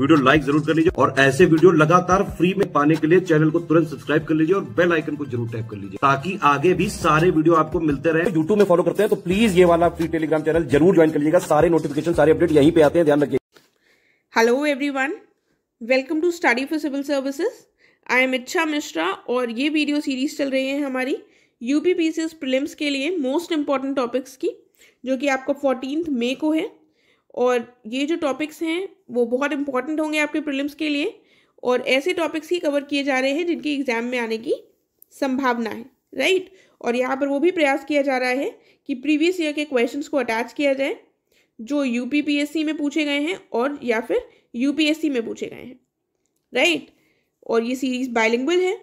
Video like जरूर कर लीजिए और ऐसे वीडियो लगातार फ्री में पाने के लिए चैनल को तुरंत सब्सक्राइब कर लीजिए और बेल आइकन को जरूर टैप कर लीजिए ताकि आगे भी सारे वीडियो आपको मिलते रहे यूट्यूब में फॉलो करते हैं तो प्लीज ये वाला फ्री टेलीग्राम चैनल जरूर ज्वाइन कर लीजिएगा सारे नोटिफिकेशन सारे अपडेट यहीं पे आते हैं ध्यान रखिए hello every welcome to study for civil services I am Ichchha Mishra और ये वीडियो सीरीज चल रही है हमारी यूपी पी प्रीलिम्स के लिए मोस्ट इम्पॉर्टेंट टॉपिक्स की जो कि आपको फोर्टीन मई को है और ये जो टॉपिक्स हैं वो बहुत इंपॉर्टेंट होंगे आपके प्रिलिम्स के लिए और ऐसे टॉपिक्स ही कवर किए जा रहे हैं जिनकी एग्ज़ाम में आने की संभावना है राइट और यहाँ पर वो भी प्रयास किया जा रहा है कि प्रीवियस ईयर के क्वेश्चंस को अटैच किया जाए जो यू में पूछे गए हैं और या फिर यू में पूछे गए हैं राइट और ये सीरीज़ बायलिंगुअल है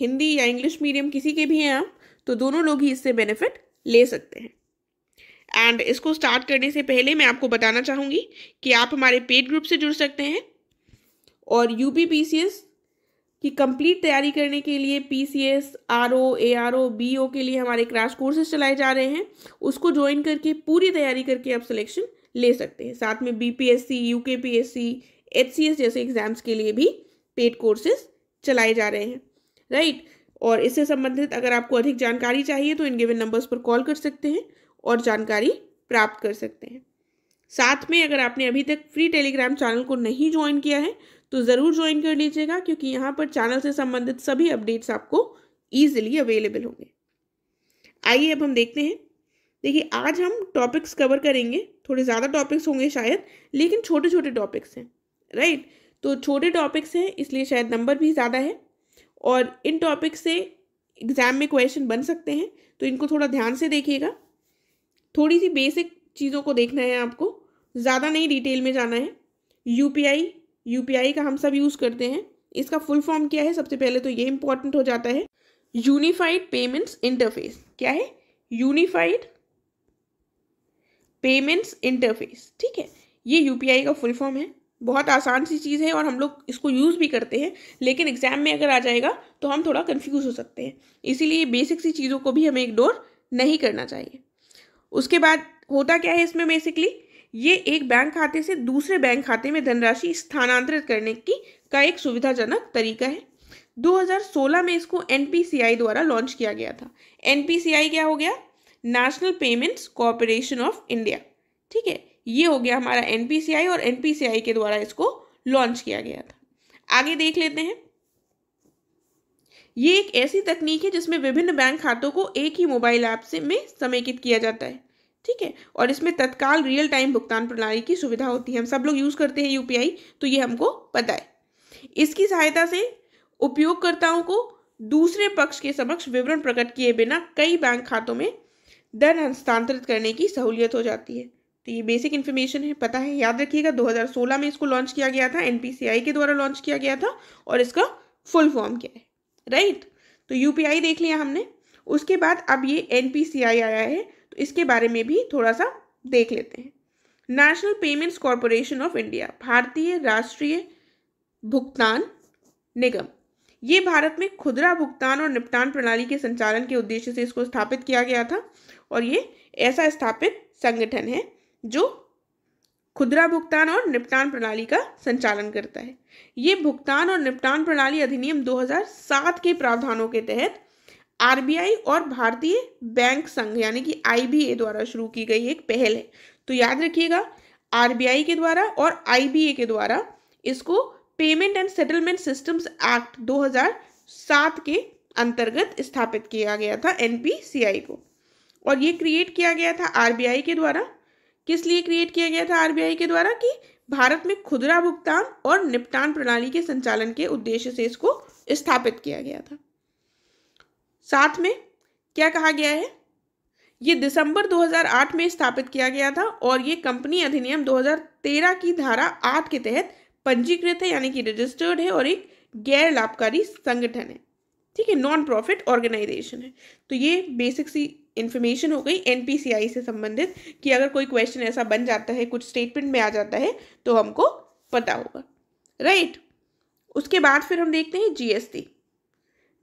हिंदी या इंग्लिश मीडियम किसी के भी हैं आप तो दोनों लोग ही इससे बेनिफिट ले सकते हैं एंड इसको स्टार्ट करने से पहले मैं आपको बताना चाहूँगी कि आप हमारे पेड ग्रुप से जुड़ सकते हैं और U P P C S की कंप्लीट तैयारी करने के लिए P C S R O A R O B O के लिए हमारे क्रैश कोर्सेज चलाए जा रहे हैं उसको ज्वाइन करके पूरी तैयारी करके आप सिलेक्शन ले सकते हैं साथ में B P S C U K P S C H C S जैसे एग्ज़ाम्स के लिए भी पेड कोर्सेज चलाए जा रहे हैं राइट और इससे संबंधित अगर आपको अधिक जानकारी चाहिए तो इन गिवन नंबर्स पर कॉल कर सकते हैं और जानकारी प्राप्त कर सकते हैं साथ में अगर आपने अभी तक फ्री टेलीग्राम चैनल को नहीं ज्वाइन किया है तो ज़रूर ज्वाइन कर लीजिएगा क्योंकि यहाँ पर चैनल से संबंधित सभी अपडेट्स आपको ईजिली अवेलेबल होंगे आइए अब हम देखते हैं देखिए आज हम टॉपिक्स कवर करेंगे थोड़े ज़्यादा टॉपिक्स होंगे शायद लेकिन छोटे छोटे टॉपिक्स हैं राइट तो छोटे टॉपिक्स हैं इसलिए शायद नंबर भी ज़्यादा है और इन टॉपिक्स से एग्ज़ाम में क्वेश्चन बन सकते हैं तो इनको थोड़ा ध्यान से देखिएगा थोड़ी सी बेसिक चीज़ों को देखना है आपको ज़्यादा नहीं डिटेल में जाना है U P I U P I का हम सब यूज़ करते हैं इसका फुल फॉर्म क्या है सबसे पहले तो ये इम्पॉर्टेंट हो जाता है यूनिफाइड पेमेंट्स इंटरफेस क्या है यूनिफाइड पेमेंट्स इंटरफेस ठीक है ये यू का फुल फॉर्म है बहुत आसान सी चीज़ है और हम लोग इसको यूज़ भी करते हैं लेकिन एग्जाम में अगर आ जाएगा तो हम थोड़ा कंफ्यूज हो सकते हैं इसीलिए बेसिक सी चीज़ों को भी हमें इग्नोर नहीं करना चाहिए उसके बाद होता क्या है इसमें बेसिकली ये एक बैंक खाते से दूसरे बैंक खाते में धनराशि स्थानांतरित करने की का एक सुविधाजनक तरीका है 2016 में इसको एन द्वारा लॉन्च किया गया था एन क्या हो गया national payments corporation of India ठीक है ये हो गया हमारा एन और एन के द्वारा इसको लॉन्च किया गया था आगे देख लेते हैं ये एक ऐसी तकनीक है जिसमें विभिन्न बैंक खातों को एक ही मोबाइल ऐप से में समेकित किया जाता है ठीक है और इसमें तत्काल रियल टाइम भुगतान प्रणाली की सुविधा होती है हम सब लोग यूज़ करते हैं यूपीआई तो ये हमको पता है इसकी सहायता से उपयोगकर्ताओं को दूसरे पक्ष के समक्ष विवरण प्रकट किए बिना कई बैंक खातों में धन हस्तांतरित करने की सहूलियत हो जाती है तो ये बेसिक इन्फॉर्मेशन है पता है याद रखिएगा 2016 में इसको लॉन्च किया गया था एनपीसीआई के द्वारा लॉन्च किया गया था और इसका फुल फॉर्म क्या है राइट तो यूपीआई देख लिया हमने उसके बाद अब ये एनपीसीआई आया है तो इसके बारे में भी थोड़ा सा देख लेते हैं national payments corporation of India भारतीय राष्ट्रीय भुगतान निगम ये भारत में खुदरा भुगतान और निपटान प्रणाली के संचालन के उद्देश्य से इसको स्थापित किया गया था और ये ऐसा स्थापित संगठन है जो खुदरा भुगतान और निपटान प्रणाली का संचालन करता है ये भुगतान और निपटान प्रणाली अधिनियम 2007 के प्रावधानों के तहत आरबीआई और भारतीय बैंक संघ यानी कि आईबीए द्वारा शुरू की गई एक पहल है तो याद रखिएगा आरबीआई के द्वारा और आईबीए के द्वारा इसको payment and settlement systems act 2007 के अंतर्गत स्थापित किया गया था एनपीसीआई को और ये क्रिएट किया गया था आरबीआई के द्वारा किस लिए क्रिएट किया गया था आरबीआई के द्वारा कि भारत में खुदरा भुगतान और निपटान प्रणाली के संचालन के उद्देश्य से इसको स्थापित किया गया था साथ में क्या कहा गया है ये दिसंबर 2008 में स्थापित किया गया था और ये कंपनी अधिनियम 2013 की धारा 8 के तहत पंजीकृत है यानी कि रजिस्टर्ड है और एक गैर लाभकारी संगठन है ठीक है नॉन प्रॉफिट ऑर्गेनाइजेशन है तो ये बेसिक सी इन्फॉर्मेशन हो गई एनपीसीआई से संबंधित कि अगर कोई क्वेश्चन ऐसा बन जाता है कुछ स्टेटमेंट में आ जाता है तो हमको पता होगा राइट right. उसके बाद फिर हम देखते हैं जीएसटी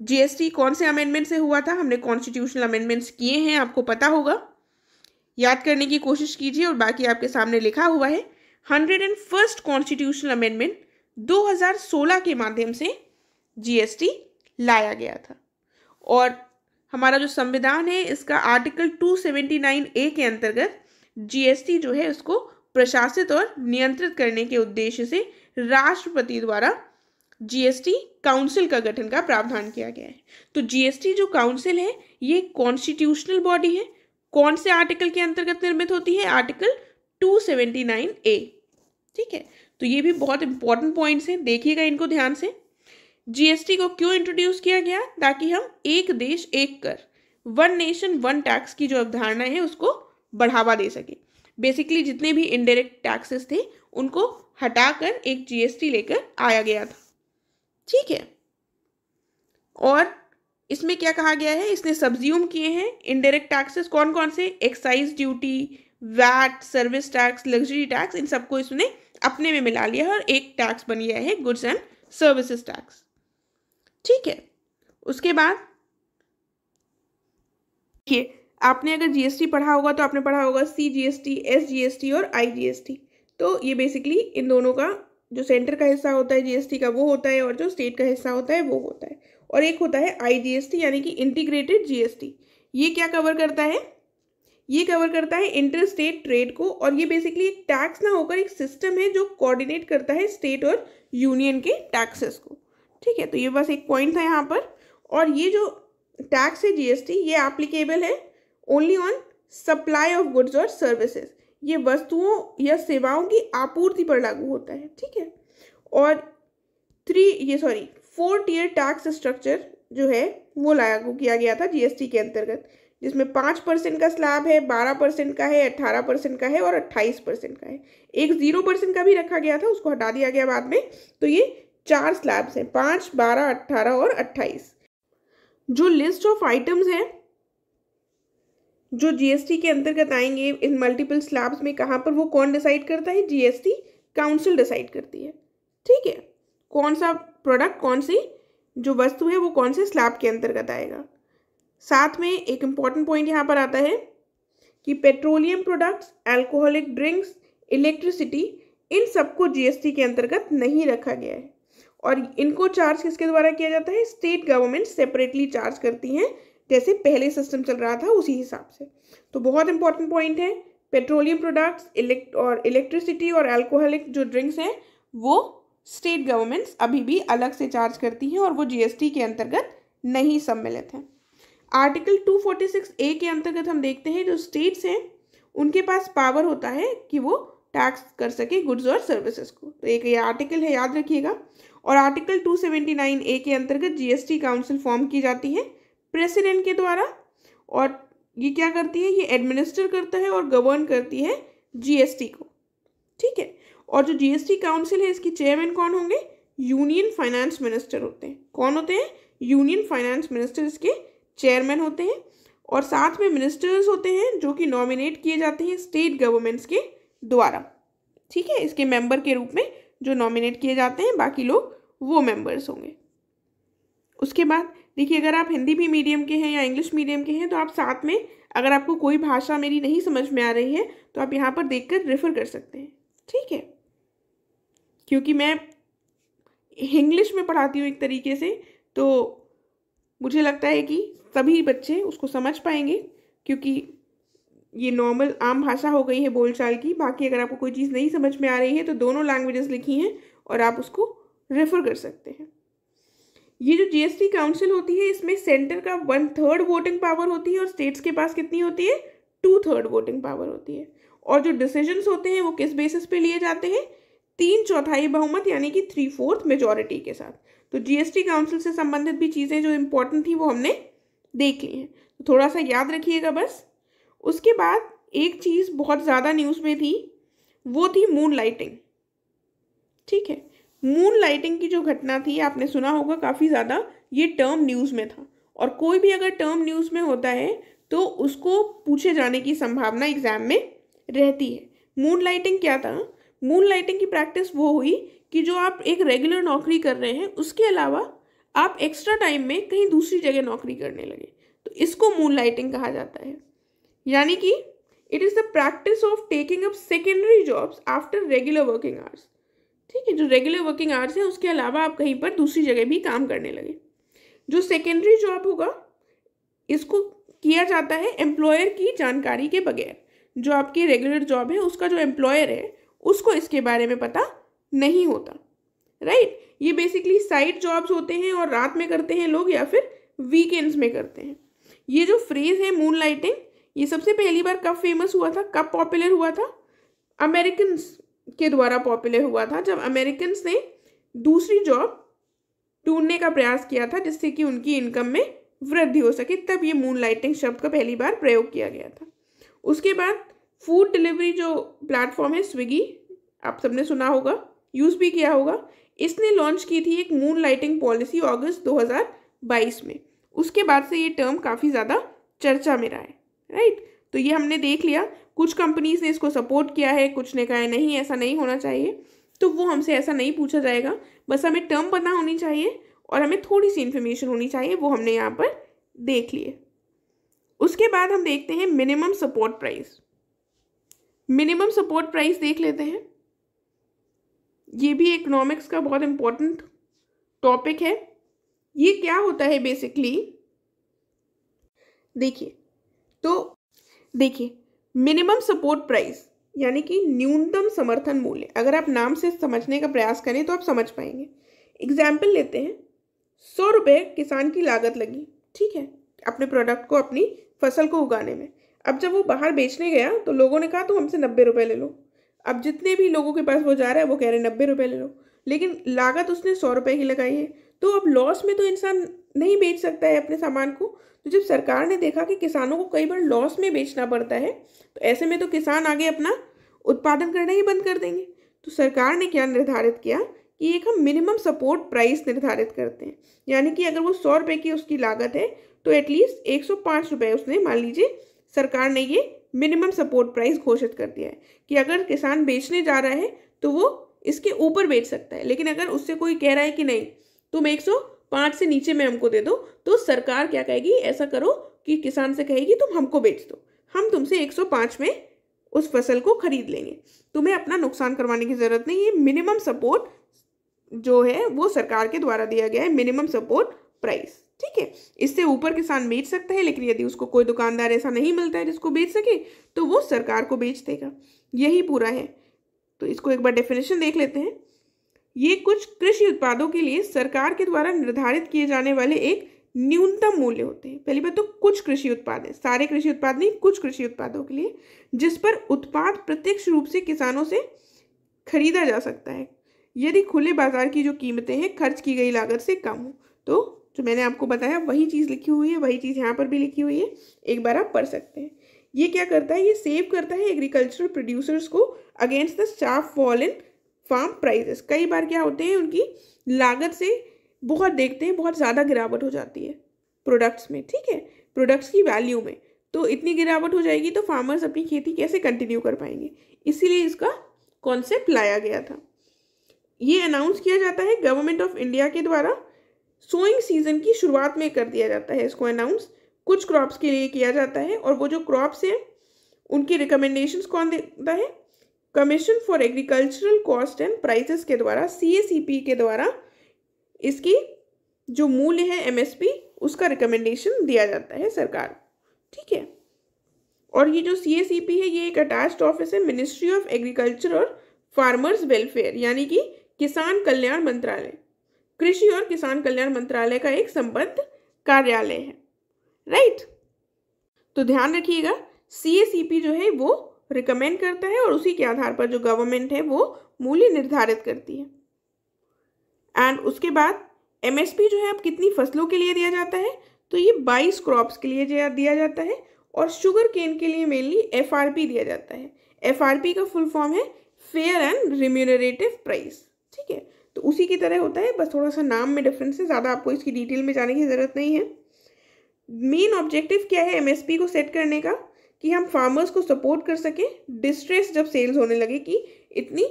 जीएसटी कौन से अमेंडमेंट से हुआ था हमने कॉन्स्टिट्यूशनल अमेंडमेंट्स किए हैं आपको पता होगा याद करने की कोशिश कीजिए और बाकी आपके सामने लिखा हुआ है hundred and first constitutional amendment 2016 के माध्यम से जीएसटी लाया गया था और हमारा जो संविधान है इसका आर्टिकल 279 ए के अंतर्गत जीएसटी जो है उसको प्रशासित और नियंत्रित करने के उद्देश्य से राष्ट्रपति द्वारा जीएसटी काउंसिल का गठन का प्रावधान किया गया है तो जीएसटी जो काउंसिल है ये कॉन्स्टिट्यूशनल बॉडी है कौन से आर्टिकल के अंतर्गत निर्मित होती है आर्टिकल 279 ए ठीक है तो ये भी बहुत इंपॉर्टेंट पॉइंट्स हैं देखिएगा इनको ध्यान से जीएसटी को क्यों इंट्रोड्यूस किया गया ताकि हम एक देश एक कर वन नेशन वन टैक्स की जो अवधारणा है उसको बढ़ावा दे सके बेसिकली जितने भी इनडायरेक्ट टैक्सेस थे उनको हटाकर एक जीएसटी लेकर आया गया था ठीक है और इसमें क्या कहा गया है इसने सब्ज्यूम किए हैं इनडायरेक्ट टैक्सेस कौन कौन से excise duty VAT service tax luxury tax इन सबको इसने अपने में मिला लिया है और एक टैक्स बन गया है गुड्स एंड सर्विसेज टैक्स ठीक है उसके बाद देखिए आपने अगर जीएसटी पढ़ा होगा तो आपने पढ़ा होगा सी जीएसटी एस जीएसटी और आई जीएसटी तो ये बेसिकली इन दोनों का जो सेंटर का हिस्सा होता है जीएसटी का वो होता है और जो स्टेट का हिस्सा होता है वो होता है और एक होता है आईजीएसटी यानी कि इंटीग्रेटेड जीएसटी ये क्या कवर करता है ये कवर करता है इंटर स्टेट ट्रेड को और ये बेसिकली एक टैक्स ना होकर एक सिस्टम है जो कोऑर्डिनेट करता है स्टेट और यूनियन के टैक्सेस को ठीक है तो ये बस एक पॉइंट था यहाँ पर और ये जो टैक्स है जीएसटी ये एप्लीकेबल है only on supply of goods और सर्विसेज ये वस्तुओं या सेवाओं की आपूर्ति पर लागू होता है ठीक है और थ्री ये sorry four tier tax structure जो है वो लागू किया गया था जीएसटी के अंतर्गत जिसमें पाँच परसेंट का स्लैब है बारह परसेंट का है अट्ठारह परसेंट का है और अट्ठाईस परसेंट का है एक ज़ीरो परसेंट का भी रखा गया था उसको हटा दिया गया बाद में तो ये चार स्लैब्स हैं पाँच बारह अट्ठारह और अट्ठाईस जो लिस्ट ऑफ आइटम्स हैं जो जीएसटी के अंतर्गत आएंगे इन मल्टीपल स्लैब्स में कहाँ पर वो कौन डिसाइड करता है जीएसटी काउंसिल डिसाइड करती है ठीक है कौन सा प्रोडक्ट कौन सी जो वस्तु है वो कौन से स्लैब के अंतर्गत आएगा साथ में एक इम्पॉर्टेंट पॉइंट यहाँ पर आता है कि petroleum products alcoholic drinks electricity इन सबको जीएसटी के अंतर्गत नहीं रखा गया है और इनको चार्ज किसके द्वारा किया जाता है स्टेट गवर्नमेंट सेपरेटली चार्ज करती हैं जैसे पहले सिस्टम चल रहा था उसी हिसाब से तो बहुत इंपॉर्टेंट पॉइंट है पेट्रोलियम प्रोडक्ट्स इलेक्ट और इलेक्ट्रिसिटी और एल्कोहलिक जो ड्रिंक्स हैं वो स्टेट गवर्नमेंट्स अभी भी अलग से चार्ज करती हैं और वो जीएसटी के अंतर्गत नहीं सम्मिलित हैं आर्टिकल 246 ए के अंतर्गत हम देखते हैं जो स्टेट्स हैं उनके पास पावर होता है कि वो टैक्स कर सके गुड्स और सर्विसेज को तो एक ये आर्टिकल है याद रखिएगा और आर्टिकल 279 ए के अंतर्गत जीएसटी काउंसिल फॉर्म की जाती है प्रेसिडेंट के द्वारा और ये क्या करती है ये एडमिनिस्टर करता है और गवर्न करती है जीएसटी को ठीक है और जो जीएसटी काउंसिल है इसकी चेयरमैन कौन होंगे यूनियन फाइनेंस मिनिस्टर होते हैं कौन होते हैं यूनियन फाइनेंस मिनिस्टर इसके चेयरमैन होते हैं और साथ में मिनिस्टर्स होते हैं जो कि नॉमिनेट किए जाते हैं स्टेट गवर्नमेंट्स के द्वारा ठीक है इसके मेंबर के रूप में जो नॉमिनेट किए जाते हैं बाकी लोग वो मेंबर्स होंगे उसके बाद देखिए अगर आप हिंदी भी मीडियम के हैं या इंग्लिश मीडियम के हैं तो आप साथ में अगर आपको कोई भाषा मेरी नहीं समझ में आ रही है तो आप यहाँ पर देख कर रेफ़र कर सकते हैं ठीक है क्योंकि मैं इंग्लिश में पढ़ाती हूँ एक तरीके से तो मुझे लगता है कि सभी बच्चे उसको समझ पाएंगे क्योंकि ये नॉर्मल आम भाषा हो गई है बोलचाल की बाकी अगर आपको कोई चीज़ नहीं समझ में आ रही है तो दोनों लैंग्वेजेस लिखी हैं और आप उसको रेफर कर सकते हैं ये जो जीएसटी काउंसिल होती है इसमें सेंटर का वन थर्ड वोटिंग पावर होती है और स्टेट्स के पास कितनी होती है टू थर्ड वोटिंग पावर होती है और जो डिसीजंस होते हैं वो किस बेसिस पे लिए जाते हैं तीन चौथाई बहुमत यानी कि थ्री फोर्थ मेजोरिटी के साथ तो जीएसटी काउंसिल से संबंधित भी चीज़ें जो इम्पोर्टेंट थी वो हमने देख ली हैं तो थोड़ा सा याद रखिएगा बस उसके बाद एक चीज़ बहुत ज़्यादा न्यूज़ में थी वो थी मून लाइटिंग ठीक है मून लाइटिंग की जो घटना थी आपने सुना होगा काफ़ी ज़्यादा ये टर्म न्यूज़ में था और कोई भी अगर टर्म न्यूज़ में होता है तो उसको पूछे जाने की संभावना एग्ज़ाम में रहती है मून लाइटिंग क्या था मून लाइटिंग की प्रैक्टिस वो हुई कि जो आप एक रेगुलर नौकरी कर रहे हैं उसके अलावा आप एक्स्ट्रा टाइम में कहीं दूसरी जगह नौकरी करने लगे तो इसको मून लाइटिंग कहा जाता है यानी कि it is the practice of taking up secondary jobs after regular working hours ठीक है जो रेगुलर वर्किंग आवर्स है उसके अलावा आप कहीं पर दूसरी जगह भी काम करने लगे जो सेकेंडरी जॉब होगा इसको किया जाता है एम्प्लॉयर की जानकारी के बगैर जो आपकी रेगुलर जॉब है उसका जो एम्प्लॉयर है उसको इसके बारे में पता नहीं होता राइट right? ये बेसिकली साइड जॉब्स होते हैं और रात में करते हैं लोग या फिर वीकेंड्स में करते हैं ये जो फ्रेज़ है मून लाइटिंग ये सबसे पहली बार कब फेमस हुआ था कब पॉपुलर हुआ था अमेरिकन्स के द्वारा पॉपुलर हुआ था जब अमेरिकन ने दूसरी जॉब ढूंढने का प्रयास किया था जिससे कि उनकी इनकम में वृद्धि हो सके तब ये मून लाइटिंग शब्द का पहली बार प्रयोग किया गया था उसके बाद फूड डिलीवरी जो प्लेटफॉर्म है स्विगी आप सबने सुना होगा यूज़ भी किया होगा इसने लॉन्च की थी एक मून लाइटिंग पॉलिसी अगस्त 2022 में उसके बाद से ये टर्म काफ़ी ज़्यादा चर्चा में रहा है राइट तो ये हमने देख लिया कुछ कंपनीज ने इसको सपोर्ट किया है कुछ ने कहा है नहीं ऐसा नहीं होना चाहिए तो वो हमसे ऐसा नहीं पूछा जाएगा बस हमें टर्म पता होनी चाहिए और हमें थोड़ी सी इन्फॉर्मेशन होनी चाहिए वो हमने यहाँ पर देख लिए उसके बाद हम देखते हैं minimum support price minimum support price देख लेते हैं ये भी इकोनॉमिक्स का बहुत इम्पोर्टेंट टॉपिक है ये क्या होता है बेसिकली देखिए तो देखिए मिनिमम सपोर्ट प्राइस यानी कि न्यूनतम समर्थन मूल्य अगर आप नाम से समझने का प्रयास करें तो आप समझ पाएंगे एग्जाम्पल लेते हैं सौ रुपये किसान की लागत लगी ठीक है अपने प्रोडक्ट को अपनी फसल को उगाने में अब जब वो बाहर बेचने गया तो लोगों ने कहा तो हमसे नब्बे रुपये ले लो अब जितने भी लोगों के पास वो जा रहा है वो कह रहे हैं नब्बे रुपये ले लो लेकिन लागत उसने सौ रुपये की लगाई है तो अब लॉस में तो इंसान नहीं बेच सकता है अपने सामान को तो जब सरकार ने देखा कि किसानों को कई बार लॉस में बेचना पड़ता है तो ऐसे में तो किसान आगे अपना उत्पादन करना ही बंद कर देंगे तो सरकार ने क्या निर्धारित किया कि एक हम मिनिमम सपोर्ट प्राइस निर्धारित करते हैं यानी कि अगर वो सौ रुपये की उसकी लागत है तो एटलीस्ट एक सौ पाँच रुपये उसने मान लीजिए सरकार ने ये मिनिमम सपोर्ट प्राइस घोषित कर दिया है कि अगर किसान बेचने जा रहा है तो वो इसके ऊपर बेच सकता है लेकिन अगर उससे कोई कह रहा है कि नहीं तुम तो एक सौ पाँच से नीचे में हमको दे दो तो सरकार क्या कहेगी ऐसा करो कि किसान से कहेगी तुम हमको बेच दो हम तुमसे 105 में उस फसल को खरीद लेंगे तुम्हें अपना नुकसान करवाने की ज़रूरत नहीं है मिनिमम सपोर्ट जो है वो सरकार के द्वारा दिया गया है मिनिमम सपोर्ट प्राइस ठीक है इससे ऊपर किसान बेच सकता है लेकिन यदि उसको कोई दुकानदार ऐसा नहीं मिलता है जिसको बेच सके तो वो सरकार को बेच देगा यही पूरा है तो इसको एक बार डेफिनेशन देख लेते हैं ये कुछ कृषि उत्पादों के लिए सरकार के द्वारा निर्धारित किए जाने वाले एक न्यूनतम मूल्य होते हैं पहली बात तो कुछ कृषि उत्पाद है सारे कृषि उत्पाद नहीं कुछ कृषि उत्पादों के लिए जिस पर उत्पाद प्रत्यक्ष रूप से किसानों से खरीदा जा सकता है यदि खुले बाजार की जो कीमतें हैं खर्च की गई लागत से कम हो तो जो मैंने आपको बताया वही चीज़ लिखी हुई है वही चीज़ यहाँ पर भी लिखी हुई है एक बार आप पढ़ सकते हैं ये क्या करता है ये सेव करता है एग्रीकल्चरल प्रोड्यूसर्स को against the staff fall in farm prices कई बार क्या होते हैं उनकी लागत से बहुत देखते हैं बहुत ज़्यादा गिरावट हो जाती है प्रोडक्ट्स में ठीक है प्रोडक्ट्स की वैल्यू में तो इतनी गिरावट हो जाएगी तो फार्मर्स अपनी खेती कैसे कंटिन्यू कर पाएंगे इसीलिए इसका कॉन्सेप्ट लाया गया था ये अनाउंस किया जाता है गवर्नमेंट ऑफ इंडिया के द्वारा सोइंग सीजन की शुरुआत में कर दिया जाता है इसको अनाउंस कुछ क्रॉप्स के लिए किया जाता है और वो जो क्रॉप्स हैं उनकी रिकमेंडेशंस कौन देता है commission for agricultural cost and prices के द्वारा सी के द्वारा इसकी जो मूल्य है एम उसका रिकमेंडेशन दिया जाता है सरकार ठीक है और ये जो सी है ये एक अटैच्ड ऑफिस है मिनिस्ट्री ऑफ एग्रीकल्चर और फार्मर्स वेलफेयर यानी कि किसान कल्याण मंत्रालय कृषि और किसान कल्याण मंत्रालय का एक संबद्ध कार्यालय है राइट right? तो ध्यान रखिएगा सी जो है वो रिकमेंड करता है और उसी के आधार पर जो गवर्नमेंट है वो मूल्य निर्धारित करती है एंड उसके बाद एमएसपी जो है अब कितनी फसलों के लिए दिया जाता है तो ये बाईस क्रॉप्स के लिए दिया जाता है और शुगर केन के लिए मेनली एफ दिया जाता है एफ का फुल फॉर्म है फेयर एंड रिम्यूनरेटिव प्राइस ठीक है तो उसी की तरह होता है बस थोड़ा सा नाम में डिफरेंस है ज़्यादा आपको इसकी डिटेल में जाने की ज़रूरत नहीं है मेन ऑब्जेक्टिव क्या है एमएसपी को सेट करने का कि हम फार्मर्स को सपोर्ट कर सकें डिस्ट्रेस जब सेल्स होने लगे कि इतनी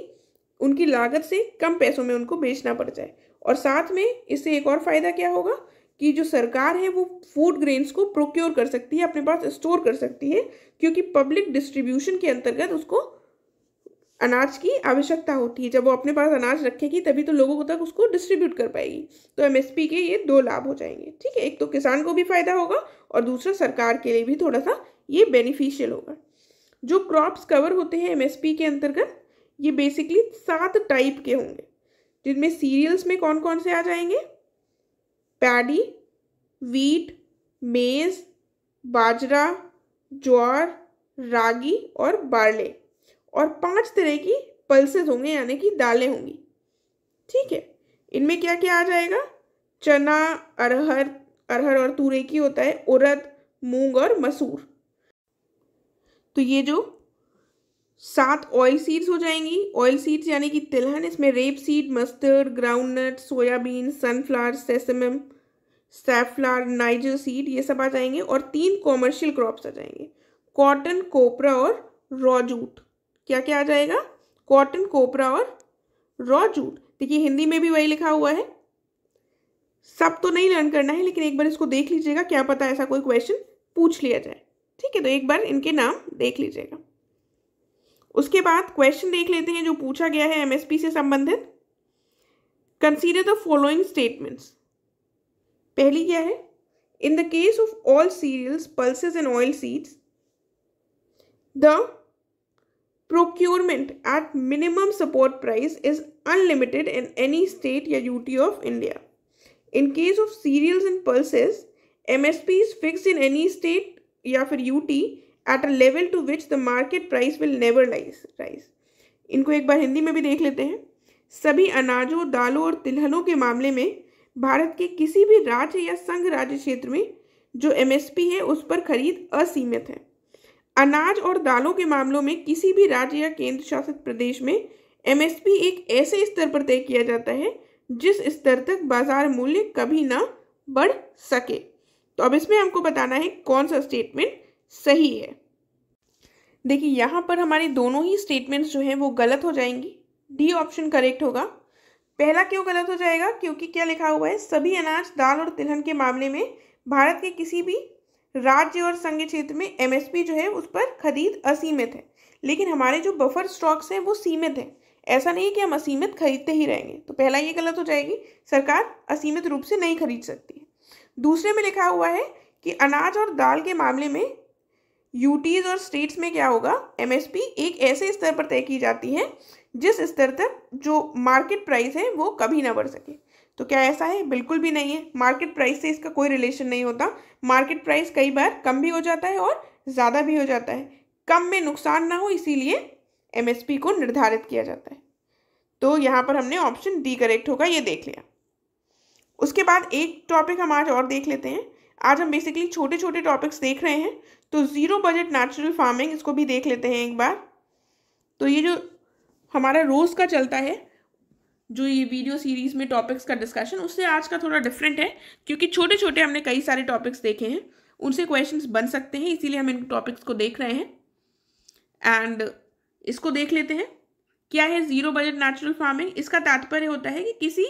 उनकी लागत से कम पैसों में उनको बेचना पड़ जाए और साथ में इससे एक और फ़ायदा क्या होगा कि जो सरकार है वो फूड ग्रेन्स को प्रोक्योर कर सकती है अपने पास स्टोर कर सकती है क्योंकि पब्लिक डिस्ट्रीब्यूशन के अंतर्गत उसको अनाज की आवश्यकता होती है जब वो अपने पास अनाज रखेगी तभी तो लोगों तक उसको डिस्ट्रीब्यूट कर पाएगी तो एमएसपी के ये दो लाभ हो जाएंगे ठीक है एक तो किसान को भी फायदा होगा और दूसरा सरकार के लिए भी थोड़ा सा ये बेनिफिशियल होगा जो क्रॉप्स कवर होते हैं एमएसपी के अंतर्गत ये बेसिकली सात टाइप के होंगे जिनमें सीरियल्स में कौन कौन से आ जाएंगे पैडी वीट मेज़ बाजरा ज्वार रागी और बार्ले और पांच तरह की पल्सेस होंगे यानी कि दालें होंगी ठीक है इनमें क्या क्या आ जाएगा चना अरहर अरहर और तूरे की होता है उड़द मूंग और मसूर तो ये जो सात ऑयल सीड्स हो जाएंगी ऑयल सीड्स यानी कि तिलहन इसमें rape seed mustard groundnut soybean sunflower sesamum safflower niger seed ये सब आ जाएंगे और तीन कॉमर्शियल क्रॉप्स आ जाएंगे कॉटन कोपरा और रॉ जूट क्या क्या आ जाएगा कॉटन कोपरा और रॉ जूट देखिए हिंदी में भी वही लिखा हुआ है सब तो नहीं लर्न करना है लेकिन एक बार इसको देख लीजिएगा क्या पता ऐसा कोई क्वेश्चन पूछ लिया जाए ठीक है तो एक बार इनके नाम देख लीजिएगा उसके बाद क्वेश्चन देख लेते हैं जो पूछा गया है एमएसपी से संबंधित कंसीडर द फॉलोइंग स्टेटमेंट्स पहली क्या है in the case of all cereals pulses and oil seeds the procurement at minimum support price is unlimited in any state या UT of India in case of cereals and pulses M S P is fix in any state या फिर U T at a level to which the market price will never lies rise इनको एक बार हिंदी में भी देख लेते हैं सभी अनाजों दालों और तिलहनों के मामले में भारत के किसी भी राज्य या संघ राज्य क्षेत्र में जो एमएसपी है उस पर खरीद असीमित है अनाज और दालों के मामलों में किसी भी राज्य या केंद्र शासित प्रदेश में एमएसपी एक ऐसे स्तर पर तय किया जाता है जिस स्तर तक बाजार मूल्य कभी ना बढ़ सके तो अब इसमें हमको बताना है कौन सा स्टेटमेंट सही है देखिए यहाँ पर हमारी दोनों ही स्टेटमेंट्स जो हैं वो गलत हो जाएंगी डी ऑप्शन करेक्ट होगा पहला क्यों गलत हो जाएगा क्योंकि क्या लिखा हुआ है सभी अनाज दाल और तिलहन के मामले में भारत के किसी भी राज्य और संघ क्षेत्र में एमएसपी जो है उस पर खरीद असीमित है लेकिन हमारे जो बफर स्टॉक्स हैं वो सीमित हैं ऐसा नहीं कि हम असीमित खरीदते ही रहेंगे तो पहला ये गलत हो जाएगी सरकार असीमित रूप से नहीं खरीद सकती दूसरे में लिखा हुआ है कि अनाज और दाल के मामले में यूटीज और स्टेट्स में क्या होगा एमएसपी एक ऐसे स्तर पर तय की जाती है जिस स्तर तक जो मार्केट प्राइस है वो कभी ना बढ़ सके तो क्या ऐसा है बिल्कुल भी नहीं है मार्केट प्राइस से इसका कोई रिलेशन नहीं होता मार्केट प्राइस कई बार कम भी हो जाता है और ज़्यादा भी हो जाता है कम में नुकसान ना हो इसीलिए एमएसपी को निर्धारित किया जाता है तो यहाँ पर हमने ऑप्शन डी करेक्ट होगा ये देख लिया उसके बाद एक टॉपिक हम आज और देख लेते हैं आज हम बेसिकली छोटे छोटे टॉपिक्स देख रहे हैं तो ज़ीरो बजट नेचुरल फार्मिंग इसको भी देख लेते हैं एक बार तो ये जो हमारा रोज़ का चलता है जो ये वीडियो सीरीज़ में टॉपिक्स का डिस्कशन उससे आज का थोड़ा डिफरेंट है क्योंकि छोटे छोटे हमने कई सारे टॉपिक्स देखे हैं उनसे क्वेश्चंस बन सकते हैं इसीलिए हम इन टॉपिक्स को देख रहे हैं एंड इसको देख लेते हैं क्या है ज़ीरो बजट नेचुरल फार्मिंग इसका तात्पर्य होता है कि किसी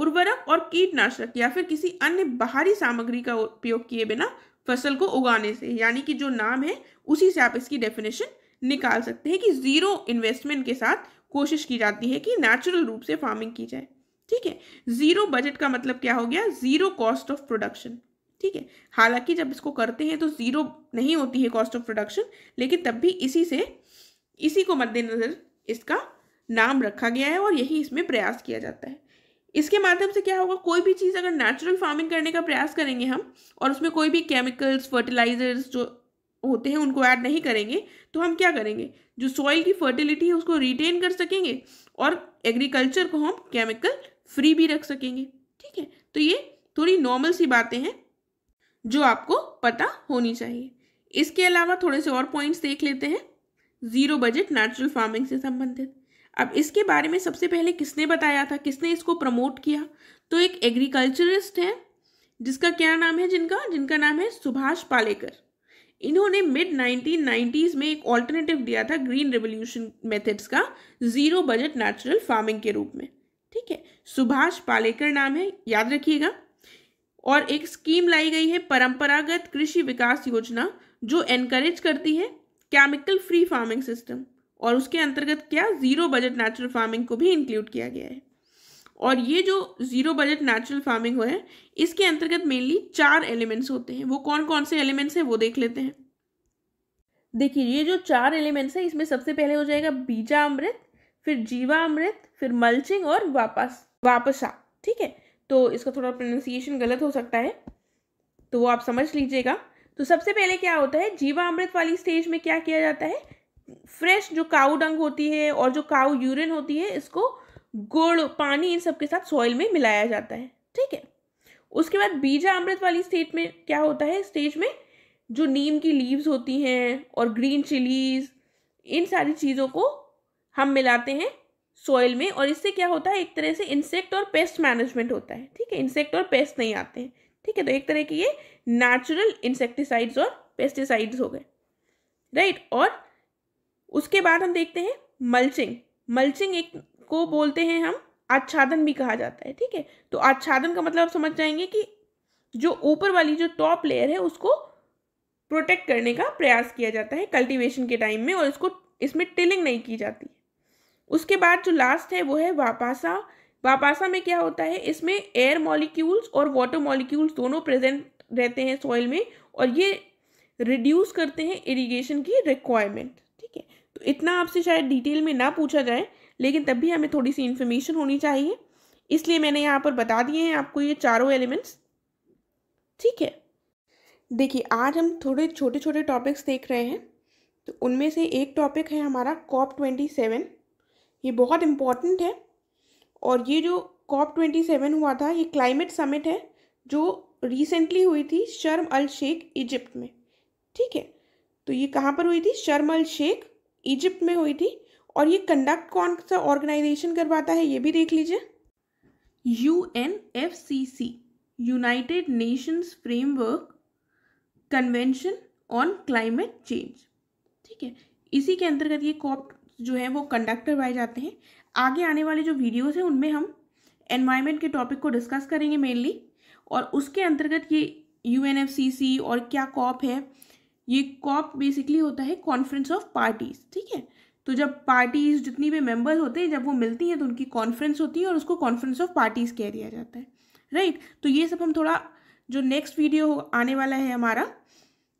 उर्वरक और कीटनाशक या फिर किसी अन्य बाहरी सामग्री का उपयोग किए बिना फसल को उगाने से यानी कि जो नाम है उसी से आप इसकी डेफिनेशन निकाल सकते हैं कि ज़ीरो इन्वेस्टमेंट के साथ कोशिश की जाती है कि नेचुरल रूप से फार्मिंग की जाए ठीक है ज़ीरो बजट का मतलब क्या हो गया ज़ीरो कॉस्ट ऑफ प्रोडक्शन ठीक है हालांकि जब इसको करते हैं तो ज़ीरो नहीं होती है कॉस्ट ऑफ प्रोडक्शन लेकिन तब भी इसी से इसी को मद्देनज़र इसका नाम रखा गया है और यही इसमें प्रयास किया जाता है इसके माध्यम से क्या होगा कोई भी चीज़ अगर नेचुरल फार्मिंग करने का प्रयास करेंगे हम और उसमें कोई भी केमिकल्स फर्टिलाइजर्स जो होते हैं उनको ऐड नहीं करेंगे तो हम क्या करेंगे जो सॉइल की फर्टिलिटी है उसको रिटेन कर सकेंगे और एग्रीकल्चर को हम केमिकल फ्री भी रख सकेंगे ठीक है तो ये थोड़ी नॉर्मल सी बातें हैं जो आपको पता होनी चाहिए इसके अलावा थोड़े से और पॉइंट्स देख लेते हैं ज़ीरो बजट नेचुरल फार्मिंग से संबंधित अब इसके बारे में सबसे पहले किसने बताया था किसने इसको प्रमोट किया तो एक एग्रीकल्चरिस्ट है जिसका क्या नाम है जिनका जिनका नाम है सुभाष पालेकर इन्होंने मिड 1990s में एक ऑल्टरनेटिव दिया था ग्रीन रेवोल्यूशन मेथड्स का जीरो बजट नेचुरल फार्मिंग के रूप में ठीक है सुभाष पालेकर नाम है याद रखिएगा और एक स्कीम लाई गई है परंपरागत कृषि विकास योजना जो एनकरेज करती है केमिकल फ्री फार्मिंग सिस्टम और उसके अंतर्गत क्या ज़ीरो बजट नेचुरल फार्मिंग को भी इंक्लूड किया गया है और ये जो ज़ीरो बजट नेचुरल फार्मिंग है इसके अंतर्गत मेनली चार एलिमेंट्स होते हैं वो कौन कौन से एलिमेंट्स हैं वो देख लेते हैं देखिए ये जो चार एलिमेंट्स हैं इसमें सबसे पहले हो जाएगा बीजा अमृत फिर जीवा अमृत फिर मल्चिंग और वापस वापसा ठीक है तो इसका थोड़ा प्रोनाउंसिएशन गलत हो सकता है तो वो आप समझ लीजिएगा तो सबसे पहले क्या होता है जीवा अमृत वाली स्टेज में क्या किया जाता है फ्रेश जो काऊ डंग होती है और जो काऊ यूरिन होती है इसको गुड़ पानी इन सब के साथ सॉइल में मिलाया जाता है ठीक है उसके बाद बीजा अमृत वाली स्टेट में क्या होता है स्टेज में जो नीम की लीव्स होती हैं और ग्रीन चिलीज इन सारी चीज़ों को हम मिलाते हैं सॉइल में और इससे क्या होता है एक तरह से इंसेक्ट और पेस्ट मैनेजमेंट होता है ठीक है इंसेक्ट और पेस्ट नहीं आते हैं ठीक है तो एक तरह के ये नेचुरल इंसेक्टिसाइड्स और पेस्टिसाइड्स हो गए राइट और उसके बाद हम देखते हैं मल्चिंग मल्चिंग एक को बोलते हैं हम आच्छादन भी कहा जाता है ठीक है तो आच्छादन का मतलब समझ जाएंगे कि जो ऊपर वाली जो टॉप लेयर है उसको प्रोटेक्ट करने का प्रयास किया जाता है कल्टीवेशन के टाइम में और इसको इसमें टिलिंग नहीं की जाती उसके बाद जो लास्ट है वो है वापासा वापासा में क्या होता है इसमें एयर मॉलिक्यूल्स और वाटर मॉलिक्यूल्स दोनों प्रेजेंट रहते हैं सॉइल में और ये रिड्यूस करते हैं इरिगेशन की रिक्वायरमेंट इतना आपसे शायद डिटेल में ना पूछा जाए लेकिन तब भी हमें थोड़ी सी इन्फॉर्मेशन होनी चाहिए इसलिए मैंने यहाँ पर बता दिए हैं आपको ये चारों एलिमेंट्स ठीक है देखिए आज हम थोड़े छोटे छोटे टॉपिक्स देख रहे हैं तो उनमें से एक टॉपिक है हमारा कॉप ट्वेंटी सेवन ये बहुत इम्पॉर्टेंट है और ये जो कॉप ट्वेंटी सेवन हुआ था ये क्लाइमेट समिट है जो रिसेंटली हुई थी शर्म अल शेख इजिप्ट में ठीक है तो ये कहाँ पर हुई थी शर्म अल शेख इजिप्ट में हुई थी और ये कंडक्ट कौन सा ऑर्गेनाइजेशन करवाता है ये भी देख लीजिए U N F C C United Nations framework convention on climate change ठीक है इसी के अंतर्गत ये कॉप जो है वो कंडक्ट करवाए जाते हैं आगे आने वाले जो वीडियोज हैं उनमें हम एनवायरमेंट के टॉपिक को डिस्कस करेंगे मेनली और उसके अंतर्गत ये यू और क्या कॉप है ये कॉप बेसिकली होता है कॉन्फ्रेंस ऑफ पार्टीज ठीक है तो जब पार्टीज जितनी भी मेंबर्स होते हैं जब वो मिलती हैं तो उनकी कॉन्फ्रेंस होती है और उसको कॉन्फ्रेंस ऑफ पार्टीज कह दिया जाता है राइट right? तो ये सब हम थोड़ा जो नेक्स्ट वीडियो आने वाला है हमारा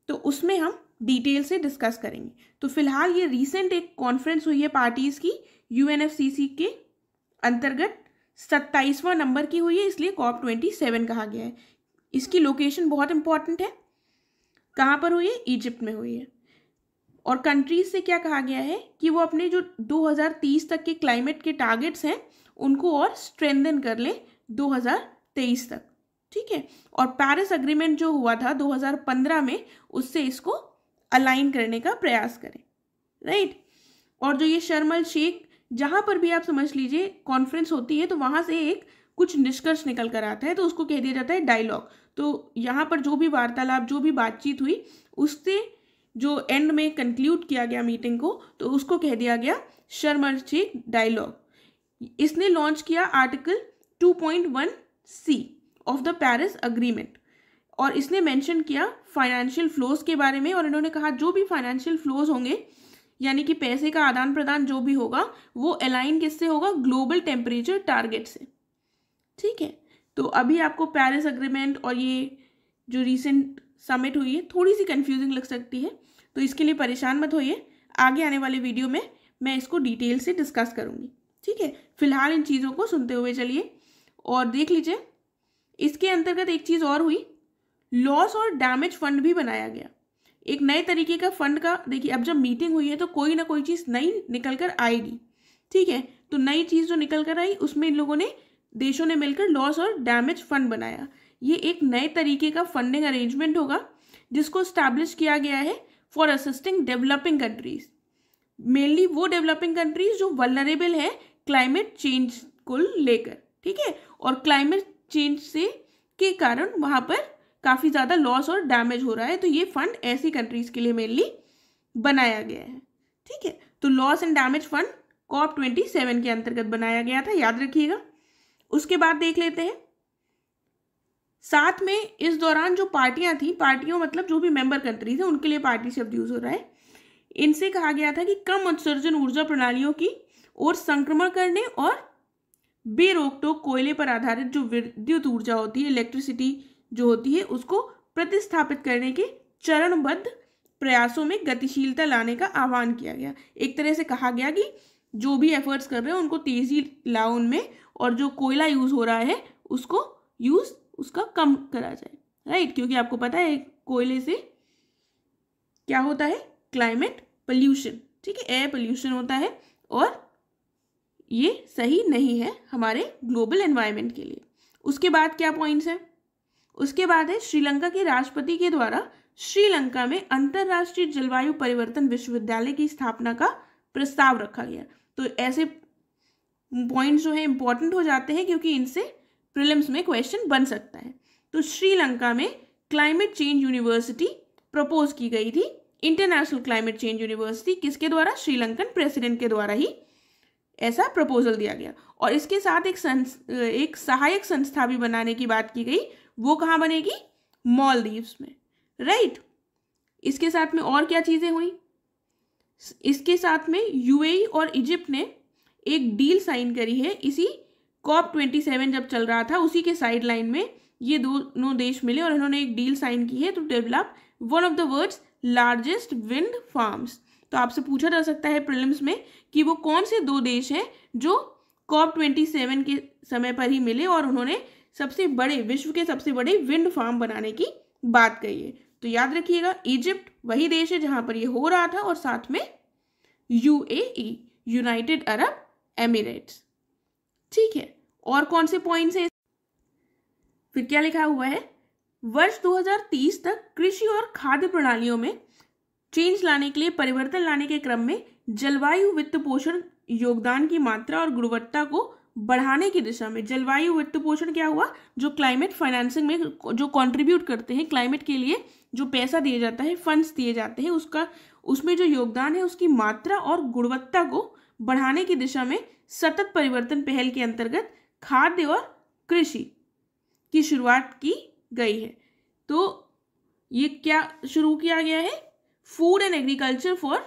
तो उसमें हम डिटेल से डिस्कस करेंगे तो फिलहाल ये रिसेंट एक कॉन्फ्रेंस हुई है पार्टीज़ की यू के अंतर्गत सत्ताईसवां नंबर की हुई है इसलिए कॉप ट्वेंटी सेवन कहा गया है इसकी लोकेशन बहुत इंपॉर्टेंट है कहाँ पर हुई है इजिप्ट में हुई है और कंट्रीज से क्या कहा गया है कि वो अपने जो 2030 तक के क्लाइमेट के टारगेट्स हैं उनको और स्ट्रेंदन कर लें 2023 तक ठीक है और पेरिस अग्रीमेंट जो हुआ था 2015 में उससे इसको अलाइन करने का प्रयास करें राइट और जो ये शर्मल शेख जहाँ पर भी आप समझ लीजिए कॉन्फ्रेंस होती है तो वहाँ से एक कुछ निष्कर्ष निकल कर आता है तो उसको कह दिया जाता है डायलॉग तो यहाँ पर जो भी वार्तालाप जो भी बातचीत हुई उससे जो एंड में कंक्लूड किया गया मीटिंग को तो उसको कह दिया गया शर्मर शर्मरचेक डायलॉग इसने लॉन्च किया article 2.1 C of the Paris agreement और इसने मेंशन किया फाइनेंशियल फ्लोज के बारे में और इन्होंने कहा जो भी फाइनेंशियल फ्लोज होंगे यानी कि पैसे का आदान प्रदान जो भी होगा वो अलाइन किससे होगा ग्लोबल टेम्परेचर टारगेट से ठीक है तो अभी आपको पेरिस अग्रीमेंट और ये जो रिसेंट समिट हुई है थोड़ी सी कन्फ्यूजिंग लग सकती है तो इसके लिए परेशान मत होइए आगे आने वाले वीडियो में मैं इसको डिटेल से डिस्कस करूँगी ठीक है फिलहाल इन चीज़ों को सुनते हुए चलिए और देख लीजिए इसके अंतर्गत एक चीज़ और हुई लॉस और डैमेज फंड भी बनाया गया एक नए तरीके का फंड का देखिए अब जब मीटिंग हुई है तो कोई ना कोई चीज़ नई निकल कर आएगी ठीक है तो नई चीज़ जो निकल कर आई उसमें इन लोगों ने देशों ने मिलकर लॉस और डैमेज फंड बनाया ये एक नए तरीके का फंडिंग अरेंजमेंट होगा जिसको स्टैब्लिश किया गया है for assisting developing countries mainly वो डेवलपिंग कंट्रीज जो वलरेबल है क्लाइमेट चेंज को लेकर ठीक है और क्लाइमेट चेंज से के कारण वहाँ पर काफ़ी ज़्यादा लॉस और डैमेज हो रहा है तो ये फंड ऐसी कंट्रीज के लिए मेनली बनाया गया है ठीक है तो loss and damage fund COP twenty seven के अंतर्गत बनाया गया था याद रखिएगा उसके बाद देख लेते हैं साथ में इस दौरान जो पार्टियां थी पार्टियों मतलब जो भी मेंबर कंट्रीज है उनके लिए पार्टी शब्द यूज हो रहा है इनसे कहा गया था कि कम उत्सर्जन ऊर्जा प्रणालियों की ओर संक्रमण करने और बेरोक टोक कोयले पर आधारित जो विद्युत ऊर्जा होती है इलेक्ट्रिसिटी जो होती है उसको प्रतिस्थापित करने के चरणबद्ध प्रयासों में गतिशीलता लाने का आह्वान किया गया एक तरह से कहा गया कि जो भी एफर्ट्स कर रहे हैं उनको तेजी लाओ उनमें और जो कोयला यूज़ हो रहा है उसको यूज़ उसका कम करा जाए राइट क्योंकि आपको पता है कोयले से क्या होता है क्लाइमेट पल्यूशन ठीक है एयर पल्यूशन होता है और ये सही नहीं है हमारे ग्लोबल एनवायरनमेंट के लिए उसके बाद क्या पॉइंट्स हैं उसके बाद है श्रीलंका के राष्ट्रपति के द्वारा श्रीलंका में अंतर्राष्ट्रीय जलवायु परिवर्तन विश्वविद्यालय की स्थापना का प्रस्ताव रखा गया तो ऐसे पॉइंट्स जो है इंपॉर्टेंट हो जाते हैं क्योंकि इनसे प्रिलिम्स में क्वेश्चन बन सकता है तो श्रीलंका में क्लाइमेट चेंज यूनिवर्सिटी प्रपोज की गई थी इंटरनेशनल क्लाइमेट चेंज यूनिवर्सिटी किसके द्वारा श्रीलंकन प्रेसिडेंट के द्वारा ही ऐसा प्रपोजल दिया गया और इसके साथ एक संस, एक सहायक संस्था भी बनाने की बात की गई वो कहाँ बनेगी मॉलदीव्स में राइट right? इसके साथ में और क्या चीज़ें हुई इसके साथ में यूएई e और इजिप्ट ने एक डील साइन करी है इसी कॉप ट्वेंटी सेवन जब चल रहा था उसी के साइड लाइन में ये दोनों देश मिले और इन्होंने एक डील साइन की है to develop one of the world's largest wind farms तो आपसे पूछा जा सकता है प्रिलिम्स में कि वो कौन से दो देश हैं जो कॉप ट्वेंटी सेवन के समय पर ही मिले और उन्होंने सबसे बड़े विश्व के सबसे बड़े विंड फार्म बनाने की बात कही है तो याद रखिएगा इजिप्ट वही देश है जहाँ पर ये हो रहा था और साथ में यू यूनाइटेड अरब एमिरेट्स ठीक है और कौन से पॉइंट्स हैं फिर क्या लिखा हुआ है वर्ष 2030 तक कृषि और खाद्य प्रणालियों में चेंज लाने के लिए परिवर्तन लाने के क्रम में जलवायु वित्त पोषण योगदान की मात्रा और गुणवत्ता को बढ़ाने की दिशा में जलवायु वित्त पोषण क्या हुआ जो क्लाइमेट फाइनेंसिंग में जो कंट्रीब्यूट करते हैं क्लाइमेट के लिए जो पैसा दिया जाता है फंड्स दिए जाते हैं उसका उसमें जो योगदान है उसकी मात्रा और गुणवत्ता को बढ़ाने की दिशा में सतत परिवर्तन पहल के अंतर्गत खाद्य और कृषि की शुरुआत की गई है तो ये क्या शुरू किया गया है food and agriculture for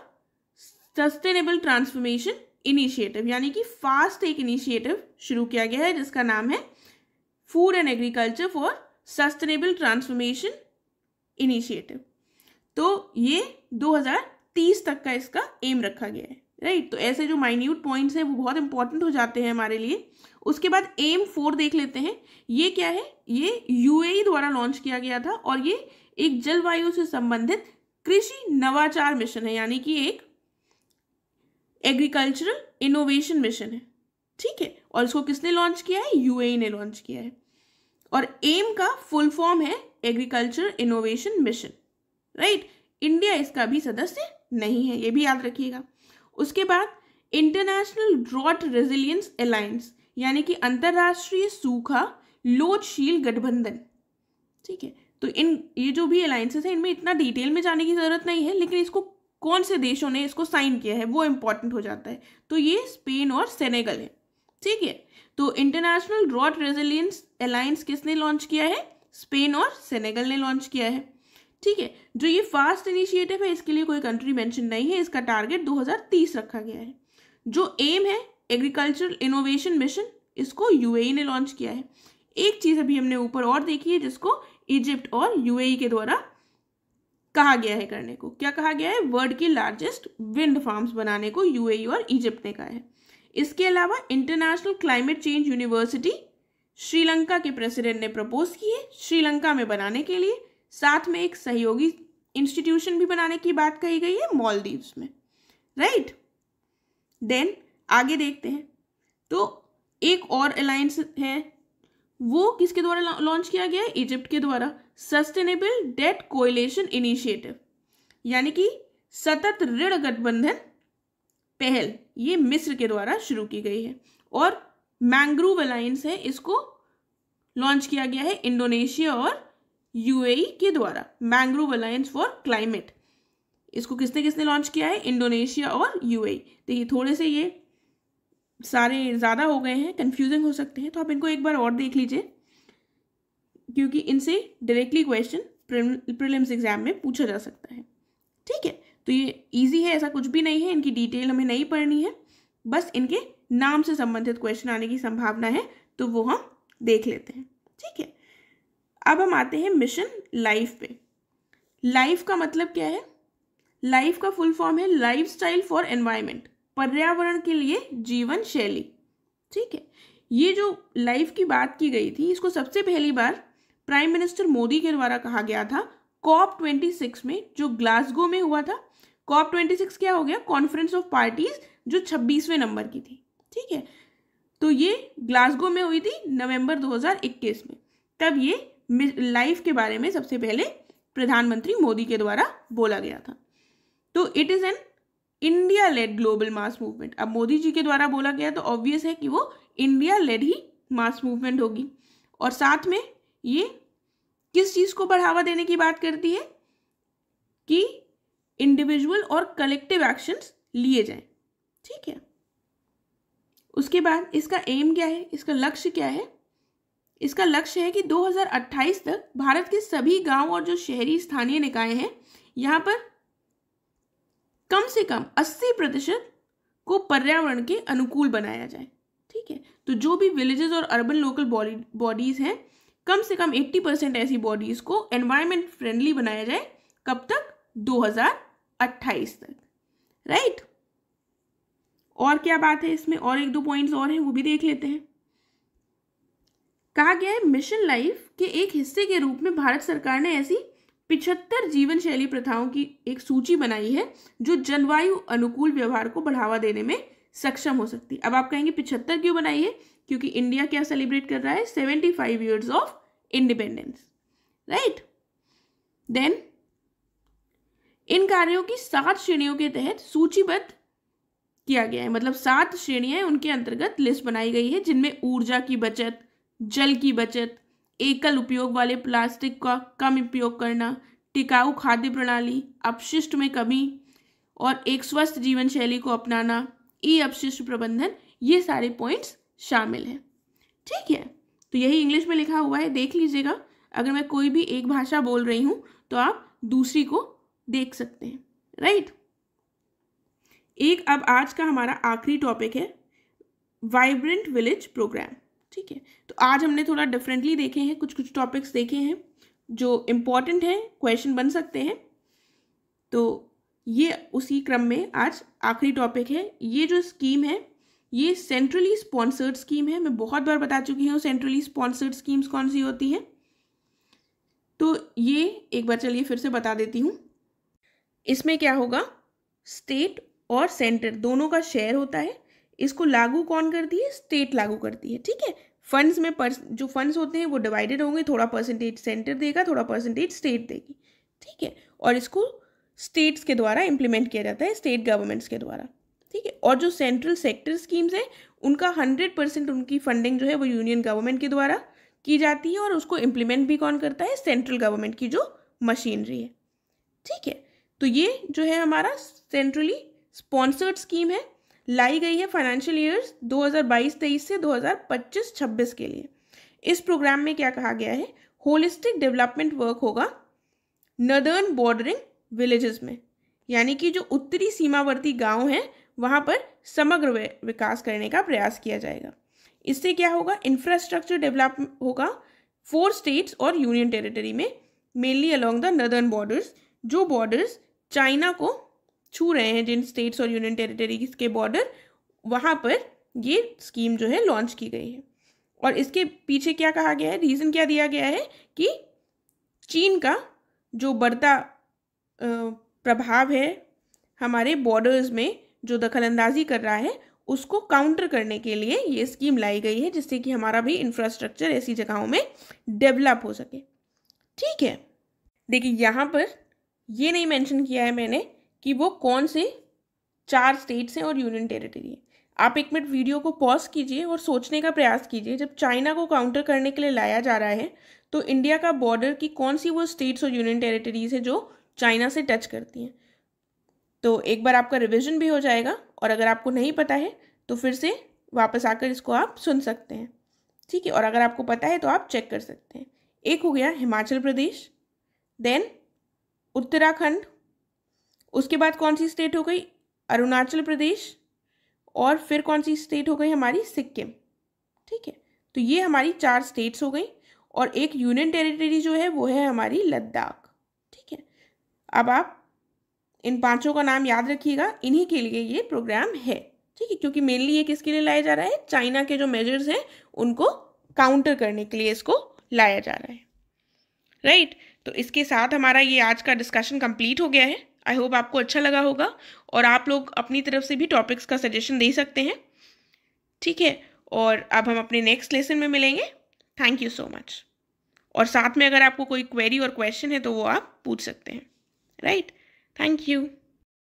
sustainable transformation initiative यानी कि फास्ट एक इनिशिएटिव शुरू किया गया है जिसका नाम है food and agriculture for sustainable transformation initiative तो ये 2030 तक का इसका एम रखा गया है राइट तो ऐसे जो माइन्यूट पॉइंट्स हैं वो बहुत इंपॉर्टेंट हो जाते हैं हमारे लिए उसके बाद एम फोर देख लेते हैं ये क्या है ये यूएई e द्वारा लॉन्च किया गया था और ये एक जलवायु से संबंधित कृषि नवाचार मिशन है यानी कि एक एग्रीकल्चरल इनोवेशन मिशन है ठीक है और इसको किसने लॉन्च किया है यूएई e ने लॉन्च किया है और एम का फुल फॉर्म है agriculture innovation mission right India इसका भी सदस्य नहीं है ये भी याद रखिएगा उसके बाद इंटरनेशनल ड्रॉट रेजिलियंस अलायंस यानी कि अंतर्राष्ट्रीय सूखा लोचशील गठबंधन ठीक है तो इन ये जो भी अलायंसेस हैं इनमें इतना डिटेल में जाने की ज़रूरत नहीं है लेकिन इसको कौन से देशों ने इसको साइन किया है वो इम्पॉर्टेंट हो जाता है तो ये स्पेन और सेनेगल है ठीक है तो इंटरनेशनल ड्रॉट रेजिलियंस अलायंस किसने लॉन्च किया है स्पेन और सेनेगल ने लॉन्च किया है ठीक है जो ये फास्ट इनिशिएटिव है इसके लिए कोई कंट्री मेंशन नहीं है इसका टारगेट 2030 रखा गया है जो एम है एग्रीकल्चरल इनोवेशन मिशन इसको यूएई e ने लॉन्च किया है एक चीज़ अभी हमने ऊपर और देखी है जिसको इजिप्ट और यूएई e के द्वारा कहा गया है करने को क्या कहा गया है वर्ल्ड के लार्जेस्ट विंड फार्म्स बनाने को यूएई e और इजिप्ट ने कहा है इसके अलावा international climate change university Sri Lanka के प्रेसिडेंट ने प्रपोज की है श्रीलंका में बनाने के लिए साथ में एक सहयोगी इंस्टीट्यूशन भी बनाने की बात कही गई है मॉलदीव्स में राइट देन आगे देखते हैं तो एक और अलायंस है वो किसके द्वारा लॉन्च किया गया है इजिप्ट के द्वारा सस्टेनेबल डेट कोयलेशन इनिशिएटिव यानी कि सतत ऋण गठबंधन पहल ये मिस्र के द्वारा शुरू की गई है और मैंग्रोव अलायंस है इसको लॉन्च किया गया है इंडोनेशिया और यूएई e के द्वारा मैंग्रोव अलायंस फॉर क्लाइमेट इसको किसने किसने लॉन्च किया है इंडोनेशिया और यूएई तो ये थोड़े से ये सारे ज़्यादा हो गए हैं कन्फ्यूजिंग हो सकते हैं तो आप इनको एक बार और देख लीजिए क्योंकि इनसे डायरेक्टली क्वेश्चन प्रिलिम्स एग्जाम में पूछा जा सकता है ठीक है तो ये ईजी है ऐसा कुछ भी नहीं है इनकी डिटेल हमें नहीं पढ़नी है बस इनके नाम से संबंधित क्वेश्चन आने की संभावना है तो वो हम देख लेते हैं ठीक है अब हम आते हैं मिशन लाइफ पे लाइफ का मतलब क्या है लाइफ का फुल फॉर्म है लाइफ स्टाइल फॉर एनवायरमेंट पर्यावरण के लिए जीवन शैली ठीक है ये जो लाइफ की बात की गई थी इसको सबसे पहली बार प्राइम मिनिस्टर मोदी के द्वारा कहा गया था कॉप ट्वेंटी सिक्स में जो ग्लासगो में हुआ था कॉप ट्वेंटी सिक्स क्या हो गया कॉन्फ्रेंस ऑफ पार्टीज जो छब्बीसवें नंबर की थी ठीक है तो ये ग्लासगो में हुई थी नवंबर 2021 में तब ये लाइफ के बारे में सबसे पहले प्रधानमंत्री मोदी के द्वारा बोला गया था तो it is an India led global mass movement अब मोदी जी के द्वारा बोला गया तो ऑब्वियस है कि वो इंडिया लेड ही मास मूवमेंट होगी और साथ में ये किस चीज़ को बढ़ावा देने की बात करती है कि इंडिविजुअल और कलेक्टिव एक्शंस लिए जाएं ठीक है उसके बाद इसका एम क्या है इसका लक्ष्य क्या है इसका लक्ष्य है कि 2028 तक भारत के सभी गांव और जो शहरी स्थानीय निकाय हैं यहाँ पर कम से कम 80 प्रतिशत को पर्यावरण के अनुकूल बनाया जाए ठीक है तो जो भी विलेजेस और अर्बन लोकल बॉडीज हैं कम से कम 80 परसेंट ऐसी बॉडीज को एनवायरमेंट फ्रेंडली बनाया जाए कब तक 2028 तक राइट और क्या बात है इसमें और एक दो पॉइंट्स और हैं वो भी देख लेते हैं कहा गया है मिशन लाइफ के एक हिस्से के रूप में भारत सरकार ने ऐसी पिछहत्तर जीवन शैली प्रथाओं की एक सूची बनाई है जो जलवायु अनुकूल व्यवहार को बढ़ावा देने में सक्षम हो सकती है अब आप कहेंगे पिछहत्तर क्यों बनाई है क्योंकि इंडिया क्या सेलिब्रेट कर रहा है seventy five years of independence right then इन कार्यों की सात श्रेणियों के तहत सूचीबद्ध किया गया है मतलब सात श्रेणियां उनके अंतर्गत लिस्ट बनाई गई है जिनमें ऊर्जा की बचत जल की बचत एकल उपयोग वाले प्लास्टिक का कम उपयोग करना टिकाऊ खाद्य प्रणाली अपशिष्ट में कमी और एक स्वस्थ जीवन शैली को अपनाना ई अपशिष्ट प्रबंधन ये सारे पॉइंट्स शामिल हैं ठीक है तो यही इंग्लिश में लिखा हुआ है देख लीजिएगा अगर मैं कोई भी एक भाषा बोल रही हूँ तो आप दूसरी को देख सकते हैं राइट एक अब आज का हमारा आखिरी टॉपिक है वाइब्रेंट विलेज प्रोग्राम ठीक है तो आज हमने थोड़ा डिफरेंटली देखे हैं कुछ कुछ टॉपिक्स देखे हैं जो इम्पॉर्टेंट हैं क्वेश्चन बन सकते हैं तो ये उसी क्रम में आज आखिरी टॉपिक है ये जो स्कीम है ये सेंट्रली स्पॉन्सर्ड स्कीम है मैं बहुत बार बता चुकी हूँ सेंट्रली स्पॉन्सर्ड स्कीम्स कौन सी होती हैं तो ये एक बार चलिए फिर से बता देती हूँ इसमें क्या होगा स्टेट और सेंटर दोनों का शेयर होता है इसको लागू कौन करती है स्टेट लागू करती है ठीक है फंड्स में पर्स जो फंड्स होते हैं वो डिवाइडेड होंगे थोड़ा परसेंटेज सेंटर देगा थोड़ा परसेंटेज स्टेट देगी ठीक है और इसको स्टेट्स के द्वारा इम्प्लीमेंट किया जाता है स्टेट गवर्नमेंट्स के द्वारा ठीक है और जो सेंट्रल सेक्टर स्कीम्स हैं उनका हंड्रेड परसेंट उनकी फंडिंग जो है वो यूनियन गवर्नमेंट के द्वारा की जाती है और उसको इम्प्लीमेंट भी कौन करता है सेंट्रल गवर्नमेंट की जो मशीनरी है ठीक है तो ये जो है हमारा सेंट्रली स्पॉन्सर्ड स्कीम है लाई गई है फाइनेंशियल ईयर्स 2022-23 से 2025-26 के लिए इस प्रोग्राम में क्या कहा गया है होलिस्टिक डेवलपमेंट वर्क होगा नदर्न बॉर्डरिंग विलेजेस में यानी कि जो उत्तरी सीमावर्ती गांव हैं वहाँ पर समग्र विकास करने का प्रयास किया जाएगा इससे क्या होगा इंफ्रास्ट्रक्चर डेवलप होगा फोर स्टेट्स और यूनियन टेरिटरी में mainly along the northern borders जो बॉर्डर्स चाइना को छू रहे हैं जिन स्टेट्स और यूनियन टेरिटरीज के बॉर्डर वहाँ पर ये स्कीम जो है लॉन्च की गई है और इसके पीछे क्या कहा गया है रीज़न क्या दिया गया है कि चीन का जो बढ़ता प्रभाव है हमारे बॉर्डर्स में जो दखलंदाजी कर रहा है उसको काउंटर करने के लिए ये स्कीम लाई गई है जिससे कि हमारा भी इंफ्रास्ट्रक्चर ऐसी जगहों में डेवलप हो सके ठीक है देखिए यहाँ पर ये नहीं मेंशन किया है मैंने कि वो कौन से चार स्टेट्स हैं और यूनियन टेरिटरी है आप एक मिनट वीडियो को पॉज कीजिए और सोचने का प्रयास कीजिए जब चाइना को काउंटर करने के लिए लाया जा रहा है तो इंडिया का बॉर्डर की कौन सी वो स्टेट्स और यूनियन टेरिटरीज है जो चाइना से टच करती हैं तो एक बार आपका रिविजन भी हो जाएगा और अगर आपको नहीं पता है तो फिर से वापस आकर इसको आप सुन सकते हैं ठीक है और अगर आपको पता है तो आप चेक कर सकते हैं एक हो गया हिमाचल प्रदेश देन उत्तराखंड उसके बाद कौन सी स्टेट हो गई अरुणाचल प्रदेश और फिर कौन सी स्टेट हो गई हमारी सिक्किम ठीक है तो ये हमारी चार स्टेट्स हो गई और एक यूनियन टेरिटरी जो है वो है हमारी लद्दाख ठीक है अब आप इन पांचों का नाम याद रखिएगा इन्हीं के लिए ये प्रोग्राम है ठीक है क्योंकि मेनली ये किसके लिए लाया जा रहा है चाइना के जो मेजर्स हैं उनको काउंटर करने के लिए इसको लाया जा रहा है राइट right? तो इसके साथ हमारा ये आज का डिस्कशन कंप्लीट हो गया है आई होप आपको अच्छा लगा होगा और आप लोग अपनी तरफ से भी टॉपिक्स का सजेशन दे सकते हैं ठीक है और अब हम अपने नेक्स्ट लेसन में मिलेंगे थैंक यू सो मच और साथ में अगर आपको कोई क्वेरी और क्वेश्चन है तो वो आप पूछ सकते हैं राइट थैंक यू